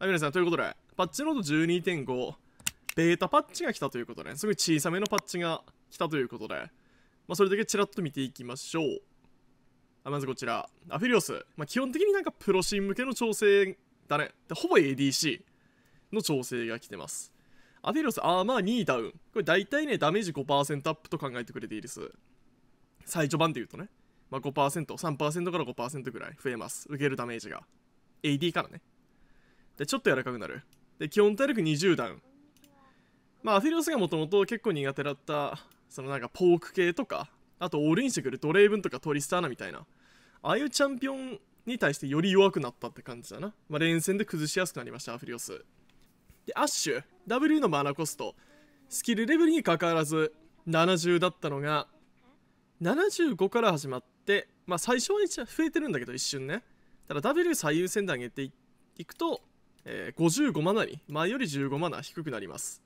はい、皆さん、ということで、パッチノート12.5、ベータパッチが来たということで、すごい小さめのパッチが来たということで、まあ、それだけちらっと見ていきましょう。あまずこちら、アフィリオス。まあ、基本的になんかプロシーン向けの調整だね。でほぼ ADC の調整が来てます。アフィリオス、アーマー2ダウン。これ大体ね、ダメージ5%アップと考えてくれているす。最序盤で言うとね、まあ5%、3%から5%ぐらい増えます。受けるダメージが。AD からね。で、ちょっと柔らかくなる。で、基本体力20段。まあ、アフィリオスがもともと結構苦手だった、そのなんかポーク系とか、あとオールインしてくるドレイブンとかトリスターナみたいな、ああいうチャンピオンに対してより弱くなったって感じだな。まあ、連戦で崩しやすくなりました、アフィリオス。で、アッシュ、W のマナコスト、スキルレベルにかかわらず70だったのが、75から始まって、まあ最初は一応増えてるんだけど一瞬ね。ただ W 最優先で上げていくと、え55マナに、前より15マナ低くなります。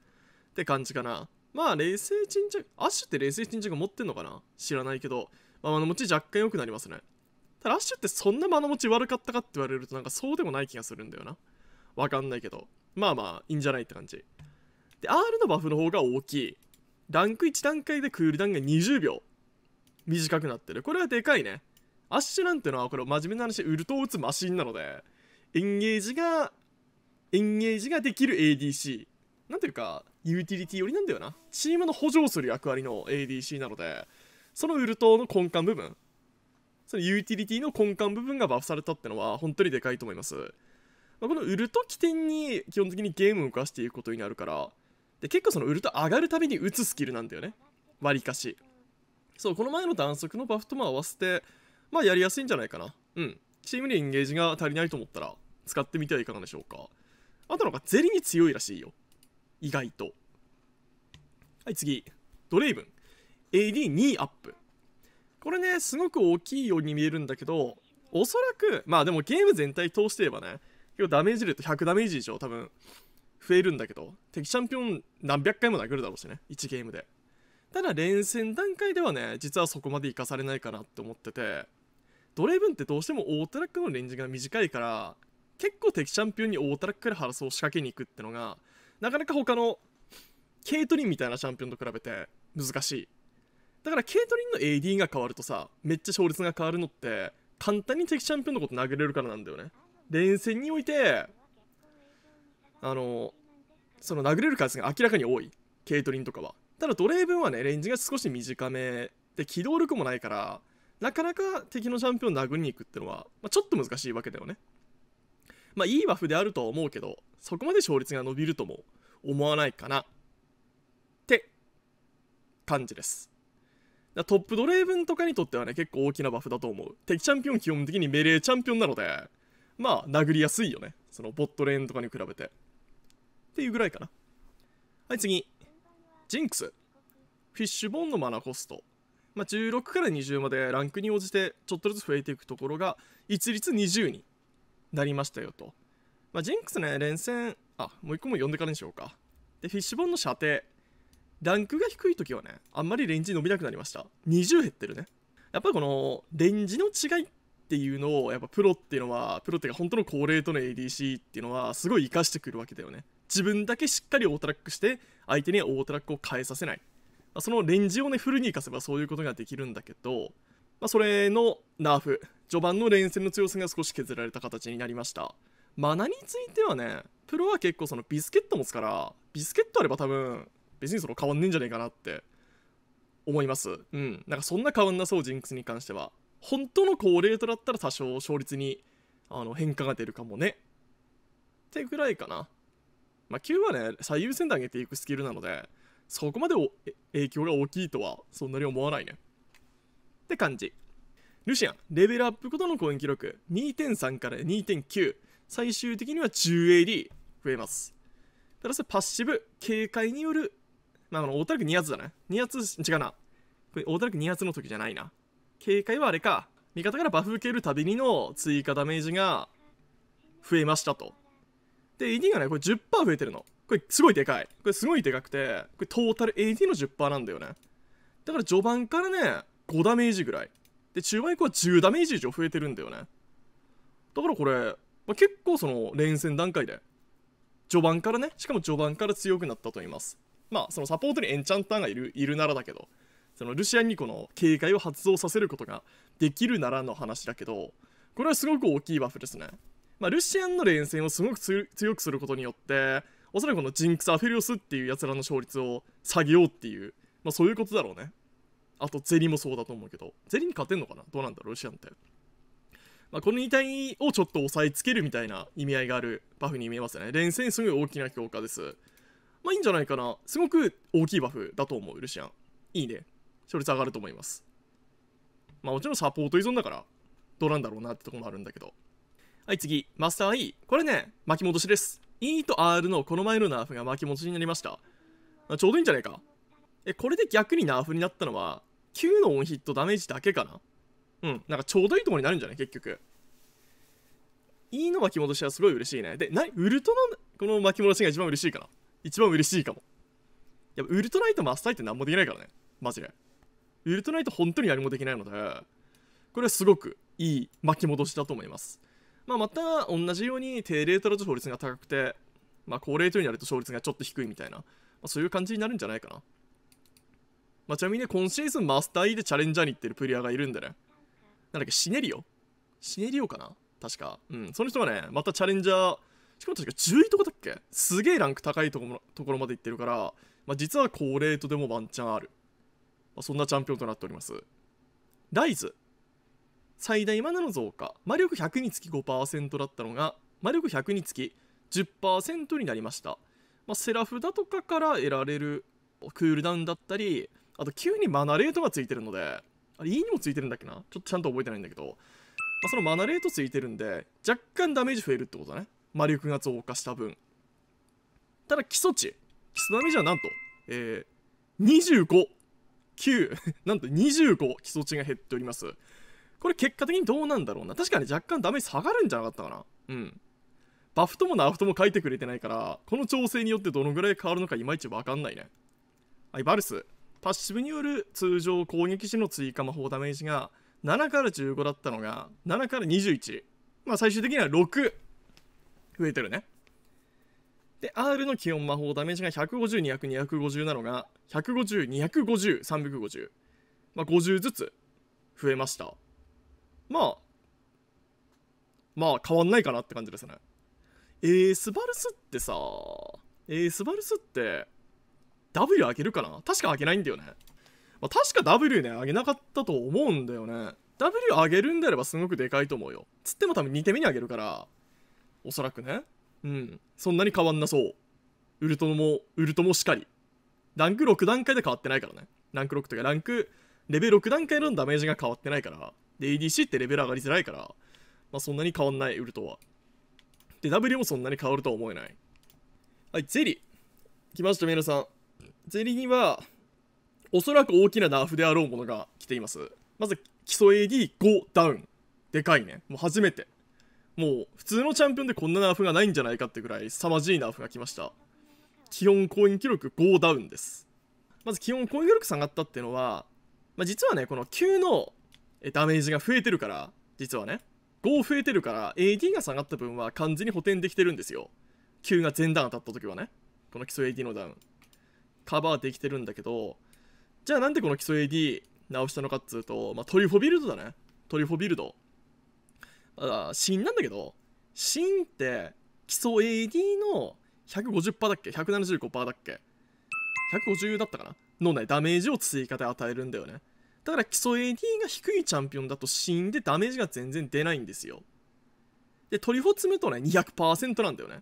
って感じかな。まあ、冷静沈着、アッシュって冷静沈着持ってんのかな知らないけど、まあ、間の持ち若干良くなりますね。ただ、アッシュってそんな間の持ち悪かったかって言われると、なんかそうでもない気がするんだよな。わかんないけど。まあまあ、いいんじゃないって感じ。で、R のバフの方が大きい。ランク1段階でクールダウンが20秒。短くなってる。これはでかいね。アッシュなんてのは、これ真面目な話、ウルトを打つマシンなので、エンゲージがエンゲージができる ADC。なんていうか、ユーティリティ寄りなんだよな。チームの補助をする役割の ADC なので、そのウルトの根幹部分、そのユーティリティの根幹部分がバフされたってのは本当にでかいと思います。まあ、このウルト起点に基本的にゲームを動かしていくことになるから、で結構そのウルト上がるたびに打つスキルなんだよね。割かし。そう、この前の弾速のバフとも合わせて、まあやりやすいんじゃないかな。うん。チームにエンゲージが足りないと思ったら、使ってみてはいかがでしょうか。あとなんかゼリーに強いらしいよ。意外と。はい、次。ドレイブン。AD2 アップ。これね、すごく大きいように見えるんだけど、おそらく、まあでもゲーム全体通して言えばね、結構ダメージ量と100ダメージ以上多分増えるんだけど、敵チャンピオン何百回も殴るだろうしね、1ゲームで。ただ連戦段階ではね、実はそこまで行かされないかなって思ってて、ドレイブンってどうしてもオートラックのレンジが短いから、結構敵チャンピオンに大たらくらハラスを仕掛けに行くってのがなかなか他のケイトリンみたいなチャンピオンと比べて難しいだからケイトリンの AD が変わるとさめっちゃ勝率が変わるのって簡単に敵チャンピオンのこと殴れるからなんだよね連戦においてあのその殴れる数が明らかに多いケイトリンとかはただドレ分ブンはねレンジが少し短めで機動力もないからなかなか敵のチャンピオンを殴りに行くってのは、まあ、ちょっと難しいわけだよねまあいいバフであるとは思うけど、そこまで勝率が伸びるとも思わないかな。って感じです。トップドレイブンとかにとってはね、結構大きなバフだと思う。敵チャンピオン基本的にメレーチャンピオンなので、まあ殴りやすいよね。そのボットレーンとかに比べて。っていうぐらいかな。はい、次。ジンクス。フィッシュボーンのマナコスト。まあ、16から20までランクに応じてちょっとずつ増えていくところが一律20になりましたよと。まあ、ジンクスね、連戦、あ、もう一個も呼んでからにしようか。で、フィッシュボーンの射程。ランクが低い時はね、あんまりレンジ伸びなくなりました。20減ってるね。やっぱりこの、レンジの違いっていうのを、やっぱプロっていうのは、プロっていうか本当の高齢との ADC っていうのは、すごい活かしてくるわけだよね。自分だけしっかりオートラックして、相手にオートラックを変えさせない。そのレンジをね、フルに活かせばそういうことができるんだけど、まあ、それのナーフ、序盤の連戦の強さが少し削られた形になりましたマナについてはねプロは結構そのビスケット持つからビスケットあれば多分別にその変わんねえんじゃねえかなって思いますうんなんかそんな変わんなそうジンクスに関しては本当の高レートだったら多少勝率にあの変化が出るかもねってぐらいかなまあ9はね最優先で上げていくスキルなのでそこまで影響が大きいとはそんなに思わないねって感じルシアン、レベルアップごとの攻撃力、2.3から2.9、最終的には 10AD 増えます。プラスパッシブ、警戒による、まあ、このタ田区2発だね。2発、違うな。これ大田ク2発の時じゃないな。警戒はあれか、味方からバフ受けるたびにの追加ダメージが増えましたと。で、AD がね、これ10%増えてるの。これすごいでかい。これすごいでかくて、これトータル AD の10%なんだよね。だから序盤からね、5ダメージぐらい。で中盤以降は10ダメージ以上増えてるんだよねだからこれ、まあ、結構その連戦段階で序盤からねしかも序盤から強くなったと言いますまあそのサポートにエンチャンターがいるいるならだけどそのルシアンにこの警戒を発動させることができるならの話だけどこれはすごく大きいバフですね、まあ、ルシアンの連戦をすごく強くすることによっておそらくこのジンクス・アフェリオスっていうやつらの勝率を下げようっていう、まあ、そういうことだろうねあとゼリもそうだと思うけど、ゼリに勝てんのかなどうなんだろう、ロシアンって。まあ、この2体をちょっと押さえつけるみたいな意味合いがあるバフに見えますね。連戦すごい大きな強化です。まあいいんじゃないかな。すごく大きいバフだと思う、ルシアン。いいね。勝率上がると思います。まあもちろんサポート依存だから、どうなんだろうなってとこもあるんだけど。はい、次。マスター E。これね、巻き戻しです。E と R のこの前のナーフが巻き戻しになりました。まあ、ちょうどいいんじゃないか。え、これで逆にナーフになったのは、9のオンヒットダメージだけかなうん、なんかちょうどいいとこになるんじゃない結局。いいの巻き戻しはすごい嬉しいね。で、なウルトのこの巻き戻しが一番嬉しいかな。一番嬉しいかも。やっぱウルトナイトマスタイって何もできないからね。マジで。ウルトナイト本当に何もできないので、これはすごくいい巻き戻しだと思います。まあ、また同じように低レートだと勝率が高くて、まあ、高レートになると勝率がちょっと低いみたいな、まあ、そういう感じになるんじゃないかな。まあ、ちなみにね、今シーズンマスター E でチャレンジャーに行ってるプレイヤーがいるんでね。なんだっけ、シネリオシネリオかな確か。うん。その人がね、またチャレンジャー、しかも確か10位とかだっけすげえランク高いところまで行ってるから、まあ、実は高レートでもワンチャンある。まあ、そんなチャンピオンとなっております。ライズ。最大マナの増加。魔力100につき5%だったのが、魔力100につき10%になりました。まあ、セラフだとかから得られるクールダウンだったり、あと9にマナレートがついてるので、あれ E にもついてるんだっけなちょっとちゃんと覚えてないんだけど、まあ、そのマナレートついてるんで、若干ダメージ増えるってことだね。魔力が増加した分。ただ基礎値。基礎ダメージはなんと、えー、25。9 なんと25基礎値が減っておりますこれ結果的にどうなんだろうな確かに若干ダメージ下がるんじゃなかったかなうんバフともナフとも書いてくれてないからこの調整によってどのぐらい変わるのかいまいちわかんないねはいバルスパッシブによる通常攻撃時の追加魔法ダメージが7から15だったのが7から21まあ最終的には6増えてるねで R の基本魔法ダメージが15020025 0なのが1 5 0 2 5 0 3 5 0まあ50ずつ増えましたまあまあ変わんないかなって感じですねえー、スバルスってさえー、スバルスって W 開けるかな確か開けないんだよね。まあ、確か W ね、あげなかったと思うんだよね。W 上げるんであればすごくでかいと思うよ。つっても多分2手目に上げるから、おそらくね。うん。そんなに変わんなそう。ウルトも、ウルトもしかり。ランク6段階で変わってないからね。ランク6とかランク、レベル6段階のダメージが変わってないから。で、ADC ってレベル上がりづらいから、まあそんなに変わんない、ウルトは。で、W もそんなに変わるとは思えない。はい、ゼリー。来ました、皆さん。ゼリーには、おそらく大きなナーフであろうものが来ています。まず、基礎 AD5 ダウン。でかいね。もう初めて。もう、普通のチャンピオンでこんなナーフがないんじゃないかってくらい、凄まじいナーフが来ました。基本攻撃録5ダウンです。まず基本攻撃力下がったっていうのは、まあ、実はね、この9のダメージが増えてるから、実はね、5増えてるから、AD が下がった分は完全に補填できてるんですよ。9が全段当たった時はね、この基礎 AD のダウン。カバーできてるんだけど、じゃあなんでこの基礎 AD 直したのかっつうと、まあ、トリフォビルドだね。トリフォビルド。あ芯なんだけど、芯って基礎 AD の150%だっけ ?175% だっけ ?150 だったかなのね、ダメージを追加で与えるんだよね。だから基礎 AD が低いチャンピオンだと芯でダメージが全然出ないんですよ。で、トリフォ積むとね、200%なんだよね。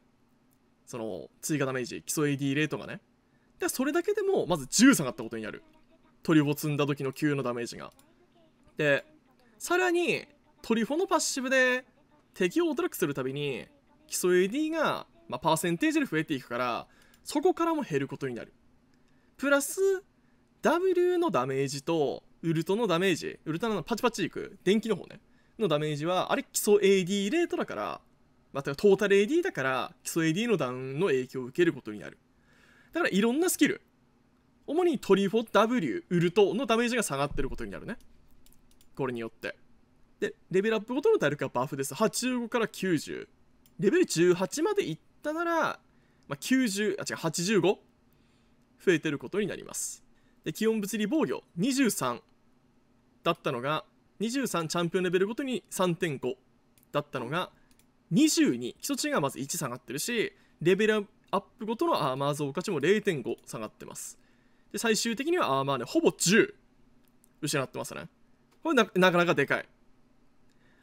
その、追加ダメージ、基礎 AD レートがね。でそれだけでもまず10下がったことになるトリフを積んだ時の9のダメージがでさらにトリフォのパッシブで敵をおーらくするたびに基礎 AD が、まあ、パーセンテージで増えていくからそこからも減ることになるプラス W のダメージとウルトのダメージウルトのパチパチいく電気の方ねのダメージはあれ基礎 AD レートだからまた、あ、トータル AD だから基礎 AD のダウンの影響を受けることになるだからいろんなスキル主にトリフォ W ウルトのダメージが下がってることになるねこれによってでレベルアップごとの体力はバフです85から90レベル18までいったなら、まあ、90あ違う85増えてることになりますで気温物理防御23だったのが23チャンピオンレベルごとに3.5だったのが22基礎値がまず1下がってるしレベルアップ、アップごとのアーマー増加値も0.5下がってます。で、最終的にはアーマーね、ほぼ10失ってますね。これなかなかでかい。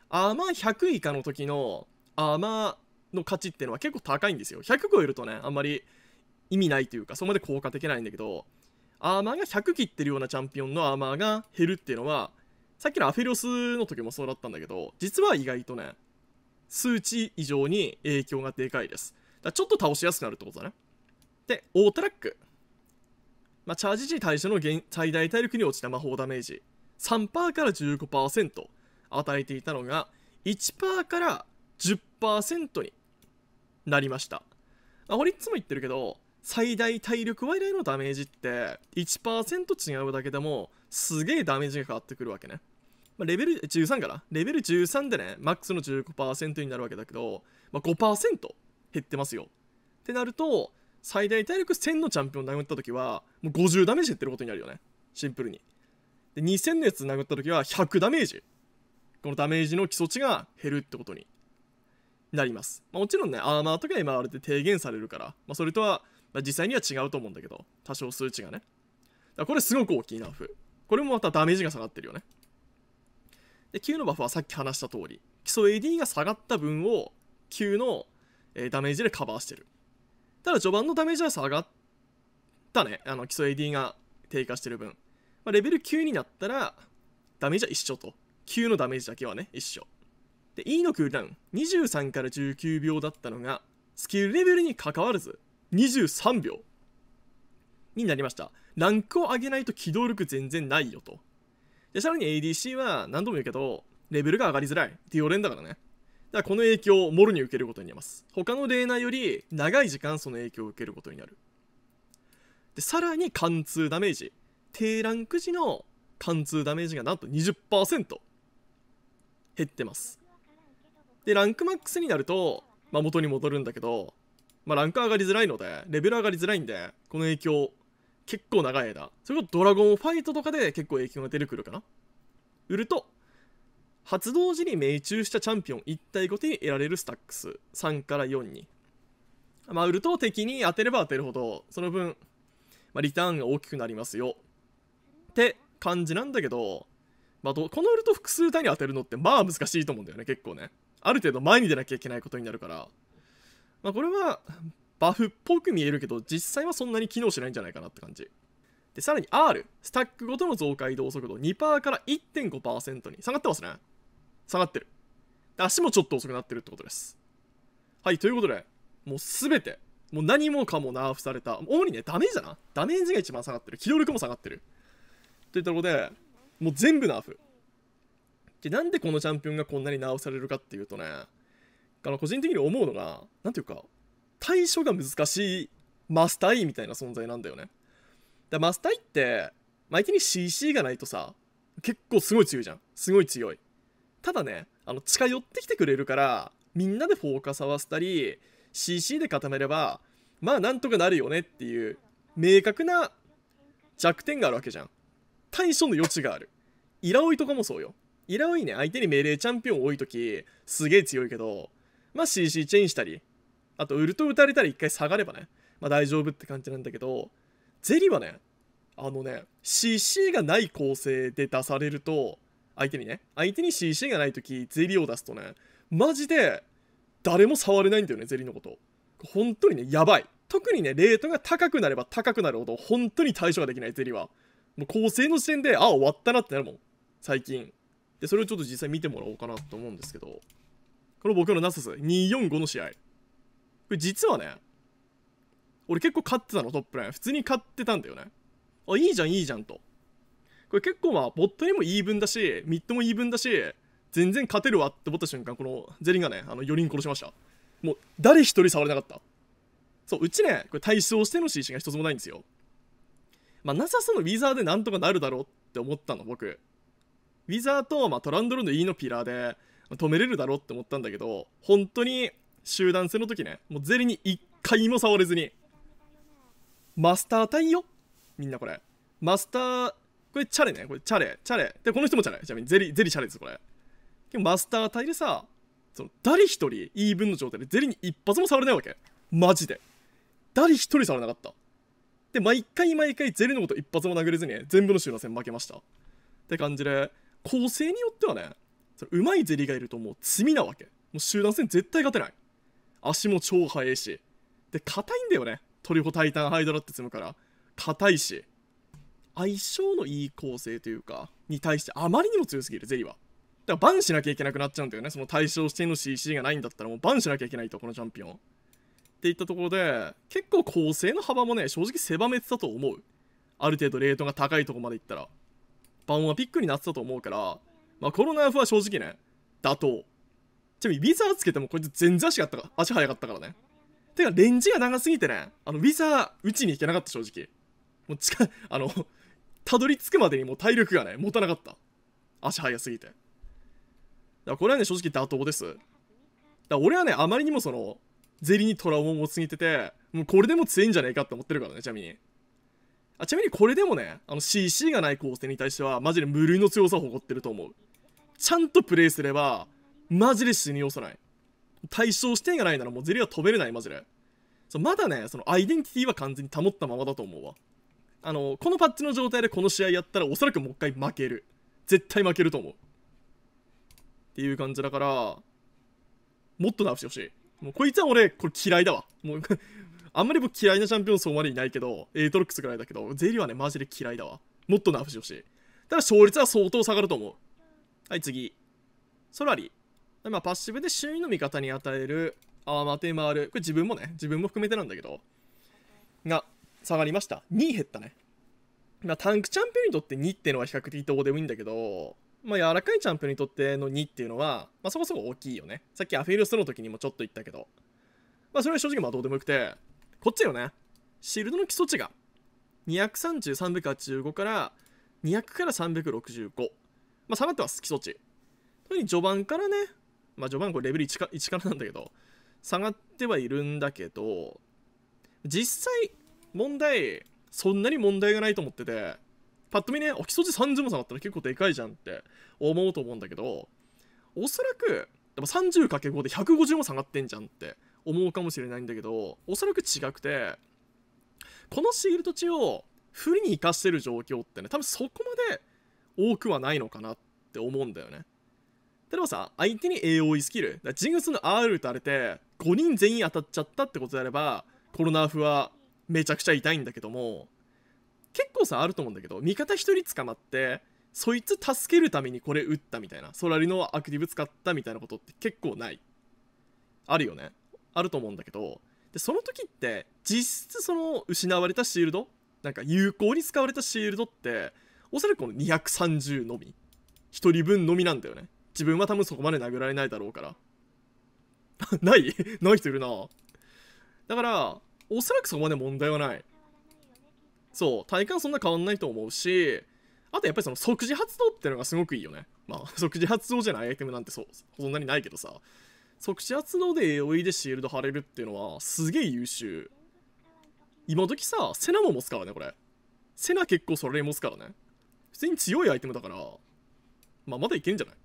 アーマー100以下の時のアーマーの価値っていうのは結構高いんですよ。100超えるとね、あんまり意味ないというか、そこまで効果的ないんだけど、アーマーが100切ってるようなチャンピオンのアーマーが減るっていうのは、さっきのアフェリオスの時もそうだったんだけど、実は意外とね、数値以上に影響がでかいです。だちょっと倒しやすくなるってことだね。で、オートラック。まあ、チャージ時対象の最大体力に落ちた魔法ダメージ。3%から15%与えていたのが、1%から10%になりました。あ、こいつも言ってるけど、最大体力割合のダメージって1%違うだけでもすげえダメージが変わってくるわけね。まあ、レベル13かなレベル13でね、マックスの15%になるわけだけど、まあ5%減ってますよ。ってなると、最大体力1000のチャンピオン殴った時は、もう50ダメージ減ってることになるよね。シンプルに。で、2000のやつ殴った時は100ダメージ。このダメージの基礎値が減るってことになります。まあ、もちろんね、アーマーとか今あれで低減されるから、まあ、それとは、まあ、実際には違うと思うんだけど、多少数値がね。だこれすごく大きいな、フ。これもまたダメージが下がってるよね。で、Q のバフはさっき話した通り、基礎 AD が下がった分を Q のえダメージでカバーしてる。ただ序盤のダメージは下がったね。あの基礎 AD が低下してる分。まあ、レベル9になったら、ダメージは一緒と。9のダメージだけはね、一緒。で、E のクールダウン、23から19秒だったのが、スキルレベルに関わらず、23秒になりました。ランクを上げないと機動力全然ないよと。で、さらに ADC は何度も言うけど、レベルが上がりづらい。ディオレンだからね。だこの影響をもろに受けることになります。他のレーナーより長い時間その影響を受けることになる。で、さらに貫通ダメージ。低ランク時の貫通ダメージがなんと20%減ってます。で、ランクマックスになると、まあ、元に戻るんだけど、まあ、ランク上がりづらいので、レベル上がりづらいんで、この影響、結構長い間。それこそドラゴンファイトとかで結構影響が出てくるかな。売ると発動時に命中したチャンピオン1対ごとに得られるスタックス3から4にまあ、売ると敵に当てれば当てるほどその分、まあ、リターンが大きくなりますよって感じなんだけど、まあ、この売ると複数体に当てるのってまあ難しいと思うんだよね結構ねある程度前に出なきゃいけないことになるから、まあ、これはバフっぽく見えるけど実際はそんなに機能しないんじゃないかなって感じでさらに R スタックごとの増改動速度2%から1.5%に下がってますね下がってる。足もちょっと遅くなってるってことです。はい、ということで、もうすべて、もう何もかもナーフされた。主にね、ダメージだな。ダメージが一番下がってる。機動力も下がってる。といったとことで、もう全部ナーフ。で、なんでこのチャンピオンがこんなにナーフされるかっていうとね、あの個人的に思うのが、なんていうか、対処が難しいマスタイみたいな存在なんだよね。だマスタイって、相手に CC がないとさ、結構すごい強いじゃん。すごい強い。ただねあの近寄ってきてくれるからみんなでフォーカス合わせたり CC で固めればまあなんとかなるよねっていう明確な弱点があるわけじゃん対処の余地があるイラオイとかもそうよイラオイね相手に命令チャンピオン多い時すげえ強いけどまあ CC チェインしたりあとウルト打たれたら一回下がればねまあ大丈夫って感じなんだけどゼリーはねあのね CC がない構成で出されると相手にね相手に CC がない時ゼリーを出すとねマジで誰も触れないんだよねゼリーのこと本当にねやばい特にねレートが高くなれば高くなるほど本当に対処ができないゼリーはもう構成の時点であ終わったなってなるもん最近でそれをちょっと実際見てもらおうかなと思うんですけどこの僕のナスス245の試合これ実はね俺結構勝ってたのトップライン普通に勝ってたんだよねあいいじゃんいいじゃんとこれ結構まあ、ボットにも言い分だし、ミッドも言い分だし、全然勝てるわって思った瞬間、このゼリンがね、あの4人殺しました。もう、誰一人触れなかった。そう、うちね、これ対象しての CC が一つもないんですよ。まあ、なさそのウィザーでなんとかなるだろうって思ったの、僕。ウィザーと、まあ、トランドルの E のピラーで、止めれるだろうって思ったんだけど、本当に集団戦の時ね、もうゼリに一回も触れずに。マスター対よみんなこれ。マスター、これチャレね。これチャレ、チャレ。で、この人もチャレ。ちなみにゼリ、ゼリチャレです、これ。マスター隊でさ、その、誰一人言い分の状態でゼリに一発も触れないわけ。マジで。誰一人触れなかった。で、毎回毎回ゼリのこと一発も殴れずに、全部の集団戦負けました。って感じで、構成によってはね、その上手いゼリがいるともう罪なわけ。もう集団戦絶対勝てない。足も超速いし。で、硬いんだよね。トリコタイタンハイドラって積むから。硬いし。相性のいい構成というかに対してあまりにも強すぎるゼリーはだからバンしなきゃいけなくなっちゃうんだよねその対象しての CC がないんだったらもうバンしなきゃいけないとこのチャンピオンっていったところで結構構成の幅もね正直狭めてたと思うある程度レートが高いとこまでいったらバンはピックになってたと思うからまあコロナフは正直ね妥当ちなみにウィザーつけてもこいつ全然足がったか足速かったからねてかレンジが長すぎてねあのウィザー打ちに行けなかった正直もう近あのたどり着くまでにもう体力がね、持たなかった。足速すぎて。だからこれはね、正直妥当です。だから俺はね、あまりにもその、ゼリにトラウマを持ちすぎてて、もうこれでも強いんじゃねえかって思ってるからね、ちなみに。あちなみにこれでもね、あの CC がない構成に対しては、マジで無類の強さを誇ってると思う。ちゃんとプレイすれば、マジで死によさない。対象視点がないならもうゼリは飛べれない、マジで。そうまだね、そのアイデンティティは完全に保ったままだと思うわ。あのこのパッチの状態でこの試合やったらおそらくもう一回負ける絶対負けると思うっていう感じだからもっと直してほしいもうこいつは俺これ嫌いだわもう あんまり僕嫌いなチャンピオンそこまでいないけど A トロックスぐらいだけどゼリーはねマジで嫌いだわもっと直してほしいただ勝率は相当下がると思うはい次ソラリまあ、パッシブで周囲の味方に与えるああマーテーマこれ自分もね自分も含めてなんだけどが下がりました。2減ったね。まあ、タンクチャンピオンにとって2っていうのは比較的どうでもいいんだけど、まあ、柔らかいチャンピオンにとっての2っていうのは、まあ、そこそこ大きいよね。さっきアフィルストの時にもちょっと言ったけど。まあ、それは正直まあどうでもよくて、こっちよね。シールドの基礎値が、230、385から200から365。まあ、下がってます、基礎値。特に序盤からね、まあ、序盤これレベル 1, か1からなんだけど、下がってはいるんだけど、実際、問題、そんなに問題がないと思ってて、パッと見ね、基礎値30も下がったら結構でかいじゃんって思うと思うんだけど、おそらく、30×5 で150も下がってんじゃんって思うかもしれないんだけど、おそらく違くて、このシールド値を不利に生かしてる状況ってね、多分そこまで多くはないのかなって思うんだよね。例えばさ、相手に AOE スキル、だジングスの R 打たれて、5人全員当たっちゃったってことであれば、コロナーフはめちゃくちゃ痛いんだけども結構さあると思うんだけど味方1人捕まってそいつ助けるためにこれ打ったみたいなソラリのアクティブ使ったみたいなことって結構ないあるよねあると思うんだけどでその時って実質その失われたシールドなんか有効に使われたシールドっておそらくこの230のみ1人分のみなんだよね自分は多分そこまで殴られないだろうから ない ない人いるなだからおそらくそこまで問題はない。そう、体感そんな変わんないと思うし、あとやっぱりその即時発動ってのがすごくいいよね。まあ、即時発動じゃないアイテムなんてそそんなにないけどさ、即時発動で AOE でシールド貼れるっていうのは、すげえ優秀。今時さ、セナも持つからね、これ。セナ結構それ持つからね。普通に強いアイテムだから、まあ、まだいけんじゃない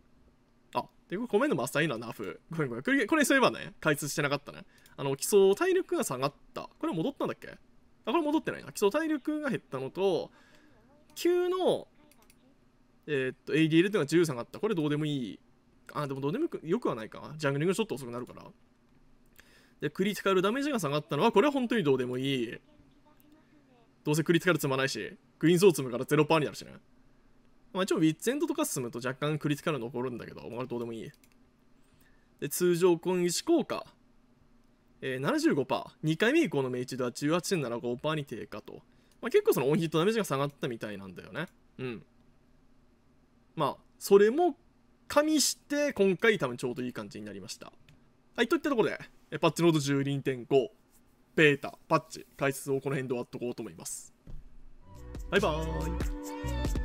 あ、で、ごめんのマスターいいな、ナフ。ごめんごめん。これ、これそういえばね、開通してなかったね。あの基礎体力が下がったこれ戻ったんだっけあこれ戻ってないな基礎体力が減ったのと急のえー、っと ADL っていうのが10下がったこれどうでもいいあでもどうでもよくはないかジャングリングショット遅くなるからでクリティカルダメージが下がったのはこれは本当にどうでもいいどうせクリティカル積まないしグリーンゾー積むから0%パーになるしねまあ一応ウィッツエンドとか進むと若干クリティカル残るんだけど、まあ、どうでもいいで通常攻石効果えー、75%、2回目以降の命中では18.75%に低下と、まあ、結構そのオンヒットダメージが下がったみたいなんだよね。うん。まあ、それも加味して、今回多分ちょうどいい感じになりました。はい、といったところで、えパッチノード12.5、ベータ、パッチ、解説をこの辺で終わっとこうと思います。バイバーイ。